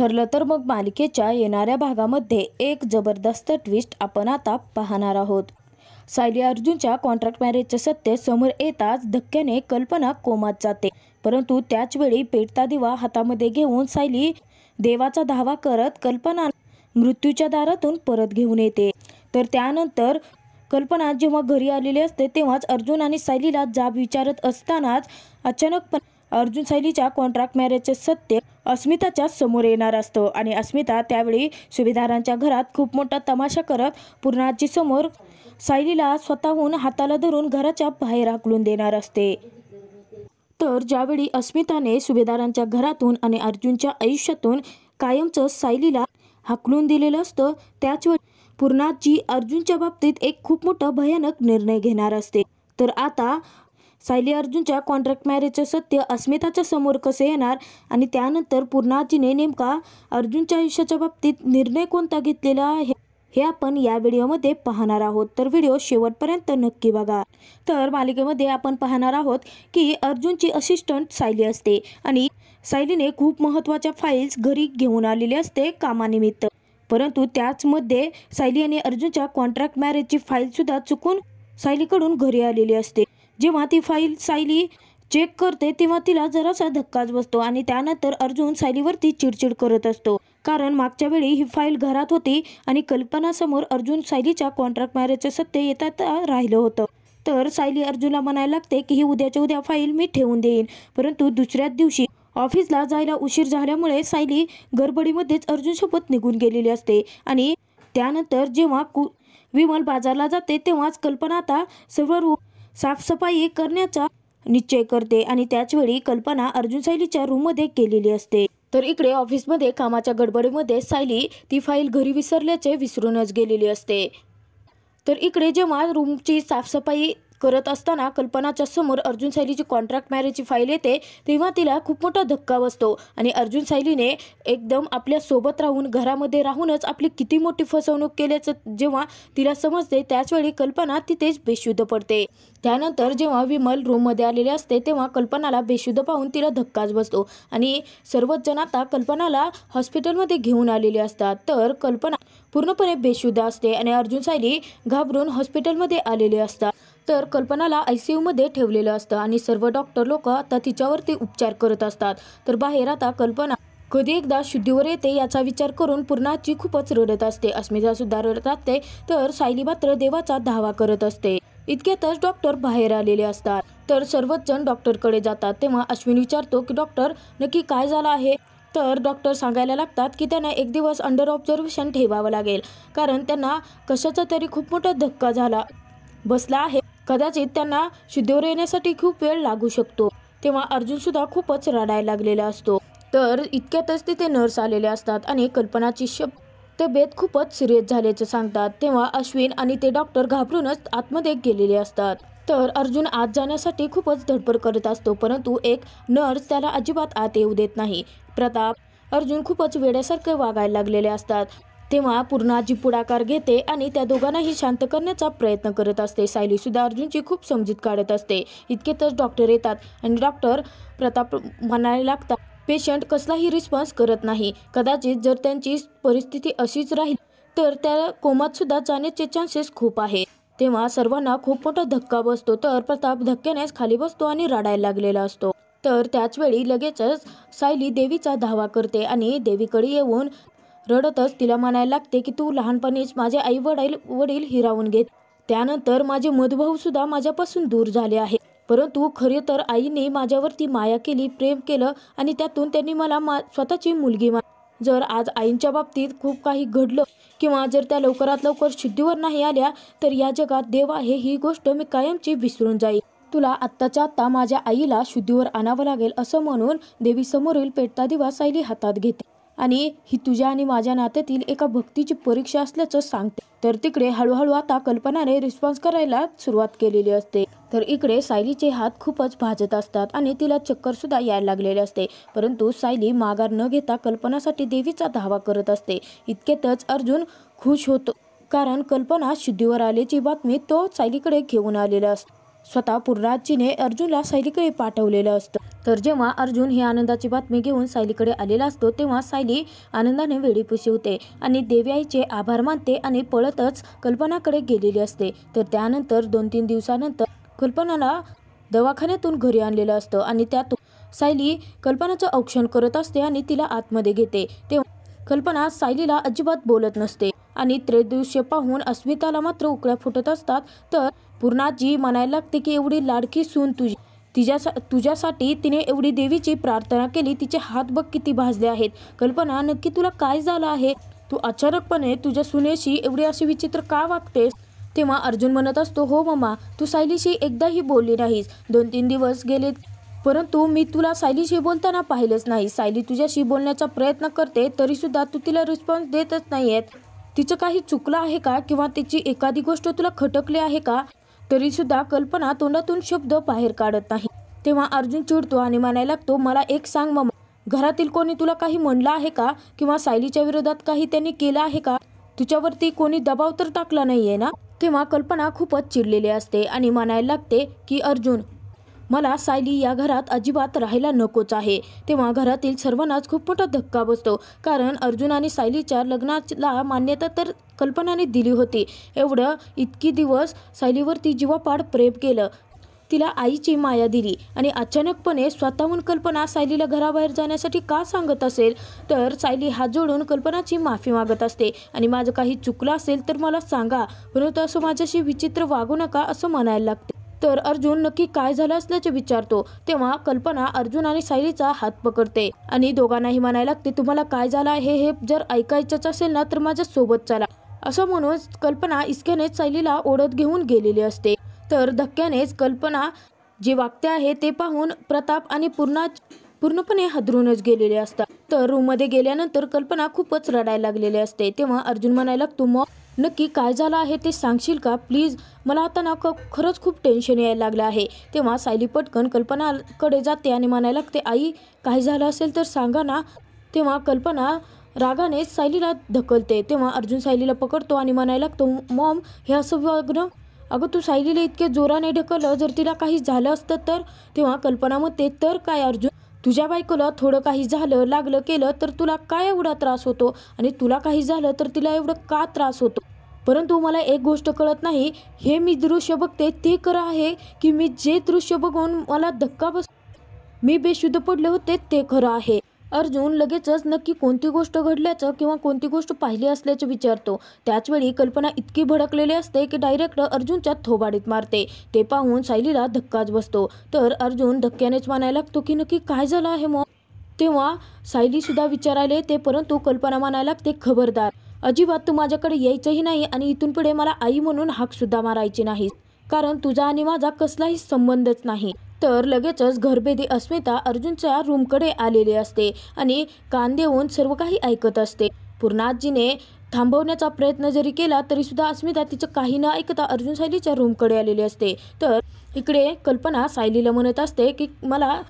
ठरलं तर मग मालिकेच्या येणाऱ्या भागामध्ये एक जबरदस्त ट्विस्ट आपण आता पाहणार आहोत सायली अर्जुनच्या कॉन्ट्रॅक्ट मॅरेजचे सत्य समोर येताच धक्क्याने कल्पना कोमात जाते परंतु त्याच वेळी पेटता दिवा हातामध्ये घेऊन सायली देवाचा धावा करत कल्पना मृत्यूच्या दारातून परत घेऊन येते तर त्यानंतर कल्पना जेव्हा घरी आलेली असते तेव्हाच अर्जुन आणि सायलीला जाब विचारत असतानाच अचानक अर्जुन सायलीच्या कॉन्ट्रॅक्ट मॅरेजचे सत्य अस्मिताच्याच समोर येणार असतो आणि अस्मिता त्यावेळी सुभेदारांच्या घरात खूप मोठा तमाशा करत पूर्णाजी समोर सायलीला स्वतःहून हाताला धरून घराच्या बाहेर हाकलून देणार असते तर ज्यावेळी अस्मिताने सुभेदारांच्या घरातून आणि अर्जुनच्या आयुष्यातून कायमचं सायलीला हाकलून दिलेलं असतं त्याचवेळी पूर्णाजी अर्जुनच्या बाबतीत एक खूप मोठं भयानक निर्णय घेणार असते तर आता सायली अर्जुनच्या कॉन्ट्रॅक्ट मॅरेजचं सत्य अस्मिताच्या समोर कसं येणार आणि त्यानंतर पूर्णाजीने नेमका अर्जुनच्या आयुष्याच्या बाबतीत निर्णय कोणता घेतलेला आहे हे आपण या व्हिडिओमध्ये पाहणार आहोत तर व्हिडिओ शेवटपर्यंत नक्की बघा तर मालिकेमध्ये आपण पाहणार आहोत की अर्जुनची असिस्टंट सायली असते आणि सायलीने खूप महत्त्वाच्या फाईल्स घरी घेऊन आलेली असते कामानिमित्त परंतु त्याचमध्ये सायली आणि अर्जुनच्या कॉन्ट्रॅक्ट मॅरेजची सुद्धा चुकून सायलीकडून घरी आलेली असते जेव्हा ती फाईल सायली चेक करते तेव्हा तिला जरासा धक्काच बसतो आणि त्यानंतर अर्जुन सायलीवरती चिडचिड करत असतो कारण मागच्या वेळी ही फाईल घरात होती आणि कल्पनासमोर अर्जुन सायलीच्या कॉन्ट्रॅक्ट मॅरेजचं सत्य येतात राहिलं होतं तर सायली अर्जुनला म्हणायला लागते की ही उद्याच्या उद्या फाईल मी ठेवून देईन परंतु दुसऱ्याच दिवशी ऑफिसला जायला उशीर झाल्यामुळे सायली गडबडीमध्येच सोबत निघून गेलेली असते आणि त्यानंतर जेव्हा कु विमल बाजारला जाते तेव्हाच कल्पना आता सर्व साफसफाई करण्याचा निश्चय करते आणि त्याच वेळी कल्पना अर्जुन सायलीच्या रूममध्ये केलेली असते तर इकडे ऑफिसमध्ये कामाच्या गडबडीमध्ये सायली ती फाईल घरी विसरल्याचे विसरूनच गेलेली असते तर इकडे जेव्हा रूमची साफसफाई करत असताना कल्पनाच्या समोर अर्जुन सायलीची कॉन्ट्रॅक्ट मॅरेजची फाईल येते तेव्हा तिला खूप मोठा धक्का बसतो आणि अर्जुन सायलीने एकदम आपल्या सोबत राहून घरामध्ये राहूनच आपली किती मोठी फसवणूक केल्याचं जेव्हा तिला समजते त्याचवेळी कल्पना तिथेच बेशुद्ध पडते त्यानंतर जेव्हा विमल रूममध्ये आलेले असते तेव्हा कल्पनाला बेशुद्ध पाहून तिला धक्काच बसतो आणि सर्वच जण आता कल्पनाला हॉस्पिटलमध्ये घेऊन आलेले असतात तर कल्पना पूर्णपणे बेशुद्ध असते आणि अर्जुन सायली घाबरून हॉस्पिटलमध्ये आलेले असतात तर कल्पनाला आय सी यूमध्ये ठेवलेलं असतं आणि सर्व डॉक्टर लोक आता तिच्यावरती उपचार करत असतात तर बाहेर आता कल्पना कधी एकदा शुद्धीवर येते याचा विचार करून पूर्णाची खूपच रडत असते अस्मिता सुद्धा रडत असते तर सायली मात्र देवाचा धावा करत असते इतक्यातच डॉक्टर बाहेर आलेले असतात तर सर्वच जण डॉक्टरकडे जातात तेव्हा अश्विन विचारतो की डॉक्टर नक्की काय झालं आहे तर डॉक्टर सांगायला लागतात की त्यांना एक दिवस अंडर ऑब्झर्वेशन ठेवावं लागेल कारण त्यांना कशाचा तरी खूप मोठा धक्का झाला बसला आहे कदाचित त्यांना शुद्धीवर येण्यासाठी खूप वेळ लागू शकतो तेव्हा अर्जुन सुद्धा खूपच रडायला लागलेला असतो तर इतक्यातच तिथे नर्स आलेले असतात आणि कल्पनाची शब्द तब्येत खूपच सिरियस झाल्याचं सांगतात तेव्हा अश्विन आणि ते डॉक्टर घाबरूनच आतमध्ये गेलेले असतात तर अर्जुन आत जाण्यासाठी खूपच धडपड करत असतो परंतु एक नर्स त्याला अजिबात आत येऊ देत नाही प्रताप अर्जुन खूपच वेड्यासारखे वागायला लागलेले असतात तेव्हा पूर्णाजी पुढाकार घेते आणि त्या दोघांनाही शांत करण्याचा प्रयत्न करत असते सायली सुद्धा अर्जुनची खूप समजूत काढत असते इतकेतच डॉक्टर येतात आणि डॉक्टर प्रताप म्हणायला लागतात पेशंट कसलाही रिस्पॉन्स करत नाही कदाचित जर त्यांची परिस्थिती अशीच राहील तर त्या कोमात सुद्धा जाण्याचे चान्सेस खूप आहे तेव्हा सर्वांना खूप मोठा धक्का बसतो तर प्रताप धक्क्यानेच खाली बसतो आणि रडायला लागलेला असतो तर त्याचवेळी लगेचच सायली देवीचा धावा करते आणि देवीकडे येऊन रडतच तिला म्हणायला लागते की तू लहानपणीच माझे आई वडील वडील हिरावून घेत त्यानंतर माझे मधुभाऊ सुद्धा माझ्यापासून दूर झाले आहे परंतु खरे तर आईने माझ्यावरती माया केली प्रेम केलं आणि त्यातून त्यांनी मला स्वतःची मुलगी मा जर आज आईंच्या बाबतीत खूप काही घडलं किंवा जर त्या लवकरात लवकर शुद्धीवर नाही आल्या तर या जगात देव आहे ही गोष्ट मी कायमची विसरून जाईल तुला आत्ताच्या आत्ता माझ्या आईला शुद्धीवर आणावं लागेल असं म्हणून देवी समोरील पेटता दिवा सायली हातात घेते आणि ही तुझ्या आणि माझ्या नात्यातील एका भक्तीची परीक्षा असल्याचं सांगते तर तिकडे हळूहळू आता कल्पनाने रिस्पॉन्स करायला सुरुवात केलेली असते तर इकडे सायलीचे हात खूपच भाजत असतात आणि तिला चक्कर सुद्धा यायला लागलेले असते परंतु सायली माघार न घेता कल्पनासाठी देवीचा धावा करत असते इतकेतच अर्जुन खुश होतो कारण कल्पना शुद्धीवर आल्याची बातमी तो सायलीकडे घेऊन आलेला असतो स्वतः पूर्णाजीने अर्जुनला सायलीकडे पाठवलेलं असतं तर जेव्हा अर्जुन ही आनंदाची बातमी घेऊन सायलीकडे आलेला असतो तेव्हा सायली आनंदाने वेडीपुशी होते आणि देवयाईचे आभार मानते आणि पळतच कल्पनाकडे गेलेली असते तर त्यानंतर दोन तीन दिवसानंतर कल्पनाला दवाखान्यातून घरी आणलेलं असतं आणि त्यातून सायली कल्पनाचं औक्षण करत असते आणि तिला आतमध्ये घेते तेव्हा कल्पना सायलीला अजिबात बोलत नसते आणि त्रैदृश्य पाहून अस्मिताला मात्र उकळ्या फुटत असतात तर पूर्णाजी म्हणायला लागते की एवढी लाडकी सून तुझी तिच्यासा तुझ्यासाठी तिने एवढी देवीची प्रार्थना केली तिचे हात बघ किती भाजले आहेत कल्पना नक्की तुला काय झालं आहे तू अचानकपणे तुझ्या सुनेशी एवढी अशी विचित्र का वागतेस तेव्हा अर्जुन म्हणत असतो हो ममा तू सायलीशी एकदाही बोलली नाहीस दोन तीन दिवस गेले परंतु मी तुला सायलीशी बोलताना पाहिलंच नाही सायली तुझ्याशी बोलण्याचा प्रयत्न करते तरीसुद्धा तू तिला रिस्पॉन्स देतच नाही आहेत तिचं काही चुकलं आहे का किंवा तिची एखादी गोष्ट तुला खटकली आहे का तरी सुद्धा कल्पना तोंडातून शब्द बाहेर काढत नाही तेव्हा अर्जुन चिडतो आणि म्हणायला लागतो मला एक सांग मग घरातील कोणी तुला काही म्हणलं आहे का किंवा सायलीच्या विरोधात काही त्यांनी केलं आहे का तुझ्यावरती कोणी दबाव तर टाकला नाहीये ना तेव्हा कल्पना खूपच चिडलेली असते आणि म्हणायला लागते की अर्जुन मला सायली या घरात अजिबात राहायला नकोच आहे तेव्हा घरातील सर्वांनाच खूप मोठा धक्का बसतो कारण अर्जुन आणि सायलीच्या लग्नाला मान्यता तर कल्पनाने दिली होती एवढं इतकी दिवस सायलीवरती जीवापाड प्रेम केलं तिला आईची माया दिली आणि अचानकपणे स्वतःहून कल्पना सायलीला घराबाहेर जाण्यासाठी का सांगत असेल तर सायली हात जोडून कल्पनाची माफी मागत असते आणि माझं काही चुकलं असेल तर मला सांगा परंतु असं माझ्याशी विचित्र वागू नका असं म्हणायला लागते तर अर्जुन नक्की काय झालं असल्याचे विचारतो तेव्हा कल्पना अर्जुन आणि सायलीचा हात पकडते आणि दोघांनाही म्हणायला लागते तुम्हाला काय झालं आहे हे जर ऐकायचंच असेल ना तर माझ्या सोबत चला असं म्हणून कल्पना इसक्यानेच सायलीला ओढत घेऊन गेलेली असते तर धक्क्यानेच कल्पना जे वागते आहे ते पाहून प्रताप आणि पूर्णा पूर्णपणे हदरूनच गेलेले असतात तर रूममध्ये गेल्यानंतर कल्पना खूपच रडायला लागलेली असते तेव्हा अर्जुन म्हणायला लागतो मग नक्की काय झालं आहे ते सांगशील का प्लीज मला आता ना खरंच खूप टेन्शन यायला लागलं आहे तेव्हा सायली पटकन कल्पनाकडे जाते आणि म्हणायला लागते आई काय झालं असेल तर सांगा ना तेव्हा कल्पना रागाने सायलीला धकलते तेव्हा अर्जुन सायलीला पकडतो आणि म्हणायला लागतो मॉम हे असं वागणं अगं तू सायलीला इतके जोराने ढकललं जर तिला काही झालं असतं तर तेव्हा कल्पना मग तर काय अर्जुन तुझ्या बायकोला थोडं काही झालं लागलं केलं तर तुला काय एवढा त्रास होतो आणि तुला काही झालं तर तिला एवढं का त्रास होतो परंतु मला एक गोष्ट कळत नाही हे मी दृश्य बघते ते खरं आहे की मी जे दृश्य बघून मला धक्का बस मी बेशुद्ध पडले होते ते खरं आहे अर्जुन लगेचच नक्की कोणती गोष्ट घडल्याचं किंवा कोणती गोष्ट पाहिली असल्याचं विचारतो त्याचवेळी कल्पना इतकी भडकलेली असते की डायरेक्ट अर्जुनच्या थोबाडीत मारते ते पाहून सायलीला धक्काच बसतो तर अर्जुन धक्क्यानेच मानायला लागतो की नक्की काय झालं आहे मग तेव्हा सुद्धा विचारायला ते परंतु कल्पना मानायला लागते खबरदार अजिबात तू माझ्याकडे यायचंही नाही आणि इथून पुढे मला आई म्हणून सुद्धा मारायची नाही कारण तुझा आणि माझा कसलाही संबंधच नाही तर लगेचच घरभेदी अस्मिता अर्जुनच्या रूमकडे आलेली असते आणि कान देऊन सर्व काही ऐकत असते पूर्णाथजीने थांबवण्याचा प्रयत्न जरी केला तरी सुद्धा अस्मिता तिचं काही न ऐकता अर्जुन सायलीच्या रूमकडे आलेली असते तर इकडे कल्पना सायलीला म्हणत असते की मला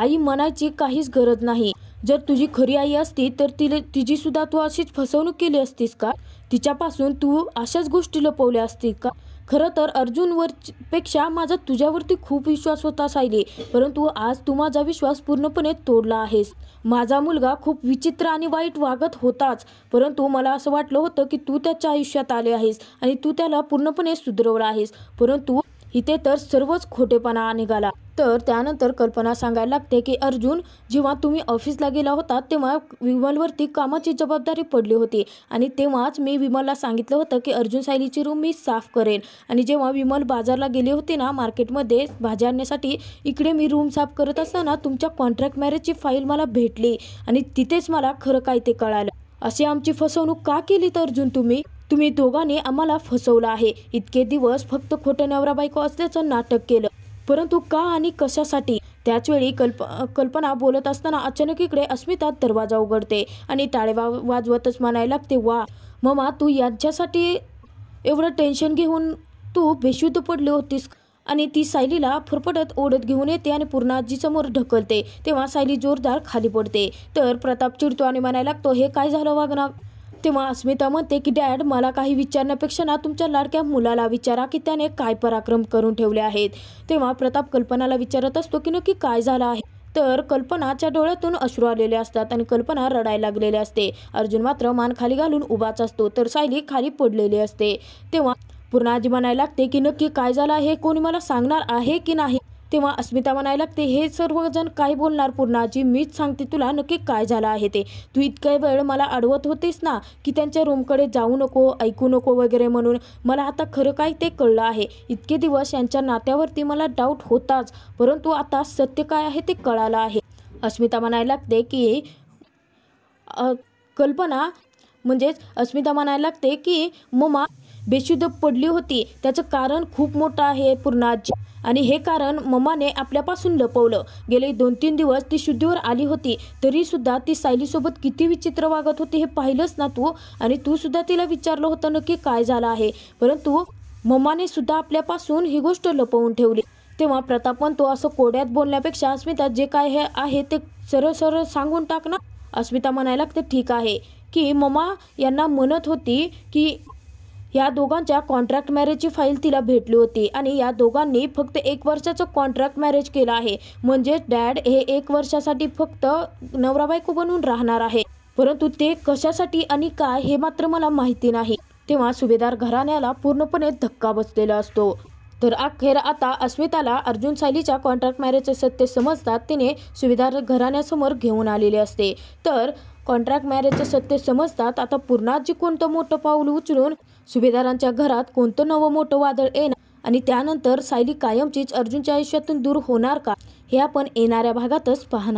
आई मनाची काहीच गरज नाही जर तुझी खरी आई असती तर तिला तिची सुद्धा तू अशीच फसवणूक केली असतीस का तिच्यापासून तू अशाच गोष्टी लपवल्या असतील का खरं तर अर्जुनवर पेक्षा माझा तुझ्यावरती खूप विश्वास होता सायली परंतु आज तू माझा विश्वास पूर्णपणे तोडला आहेस माझा मुलगा खूप विचित्र आणि वाईट वागत होताच परंतु मला असं वाटलं होतं की तू त्याच्या आयुष्यात आले आहेस आणि तू त्याला पूर्णपणे सुधरवला आहेस परंतु इथे तर सर्वच खोटेपणा निघाला तर त्यानंतर कल्पना सांगायला लागते की अर्जुन जेव्हा तुम्ही ऑफिसला गेला होता तेव्हा विमलवरती कामाची जबाबदारी पडली होती आणि तेव्हाच मी विमलला सांगितलं होतं की अर्जुन सायलीची रूम मी साफ करेन आणि जेव्हा विमल बाजारला गेले होते ना मार्केटमध्ये भाज्या आणण्यासाठी इकडे मी रूम साफ करत असताना तुमच्या कॉन्ट्रॅक्ट मॅरेजची फाईल मला भेटली आणि तिथेच मला खरं काय ते कळालं अशी आमची फसवणूक का केली तर अर्जुन तुम्ही तुम्ही दोघांनी आम्हाला फसवलं आहे इतके दिवस फक्त खोटे नवरा बायको असल्याचं नाटक केलं परंतु का आणि कशासाठी त्याचवेळी कल्प कल्पना बोलत असताना अचानक इकडे अस्मिता दरवाजा उघडते आणि टाळेवा वाजवतच म्हणायला लागते वा ममा तू यांच्यासाठी एवढं टेन्शन घेऊन तू बेशुद्ध पडली होतीस आणि ती सायलीला फुरफटत ओढत घेऊन येते आणि पूर्ण समोर ढकलते तेव्हा सायली जोरदार खाली पडते तर प्रताप चिडतो आणि म्हणायला लागतो हे काय झालं वागणार तेव्हा अस्मिता म्हणते की डॅड मला काही विचारण्यापेक्षा ना तुमच्या लाडक्या मुलाला विचारा की त्याने काय पराक्रम करून ठेवले आहेत तेव्हा प्रताप कल्पनाला विचारत असतो की नक्की काय झालं आहे तर कल्पनाच्या डोळ्यातून अश्रू आलेले असतात आणि कल्पना रडायला लागलेले असते अर्जुन मात्र मान खाली घालून उभाच असतो तर सायली खाली पडलेली असते तेव्हा पूर्ण आजी म्हणायला लागते की नक्की काय झालं आहे कोणी मला सांगणार आहे की नाही तेव्हा अस्मिता म्हणायला लागते हे सर्वजण काय बोलणार पूर्णाजी मीच सांगते तुला नक्की काय झालं आहे ते तू इतका वेळ मला अडवत होतीस ना की त्यांच्या रूमकडे जाऊ नको ऐकू नको वगैरे म्हणून मला आता खरं काय ते कळलं आहे इतके दिवस यांच्या नात्यावरती मला डाऊट होताच परंतु आता सत्य काय आहे ते कळालं आहे अस्मिता म्हणायला लागते की कल्पना म्हणजेच अस्मिता म्हणायला लागते की ममा बेशुद्ध पडली होती त्याचं कारण खूप मोठं आहे पूर्ण आणि हे कारण ममाने आपल्यापासून लपवलं गेले दोन तीन दिवस ती शुद्धीवर आली होती तरी सुद्धा ती सायलीसोबत किती विचित्र वागत होती हे पाहिलंच ना तू आणि तू सुद्धा तिला विचारलं होतं की काय झालं आहे परंतु ममाने सुद्धा आपल्यापासून ही गोष्ट लपवून ठेवली तेव्हा प्रतापन तो असं कोड्यात बोलण्यापेक्षा अस्मिता जे काय हे आहे ते सरळ सरळ सांगून टाक ना अस्मिता म्हणायला ते ठीक आहे की ममा यांना म्हणत होती की या दोघांच्या कॉन्ट्रॅक्ट मॅरेजची फाईल तिला भेटली होती आणि या दोघांनी फक्त एक वर्षाचं कॉन्ट्रॅक्ट मॅरेज केलं आहे म्हणजे डॅड हे एक वर्षासाठी फक्त नवरा बायको बनून राहणार आहे परंतु ते कशासाठी आणि काय हे मात्र मला माहिती नाही तेव्हा सुभेदार घराण्याला पूर्णपणे धक्का बसलेला असतो तर अखेर आता अस्मिताला अर्जुन सायलीच्या कॉन्ट्रॅक्ट मॅरेजचे सत्य समजतात तिने सुभेदार घराण्यासमोर घेऊन आलेले असते तर कॉन्ट्रॅक्ट मॅरेजचे सत्य समजतात आता पूर्णाजी कोणतं मोठं पाऊल उचलून सुभेदारांच्या घरात कोणतं नवं मोठं वादळ येणार आणि त्यानंतर सायली कायमचीच अर्जुनच्या आयुष्यातून दूर होणार का हे आपण येणाऱ्या भागातच पाहणार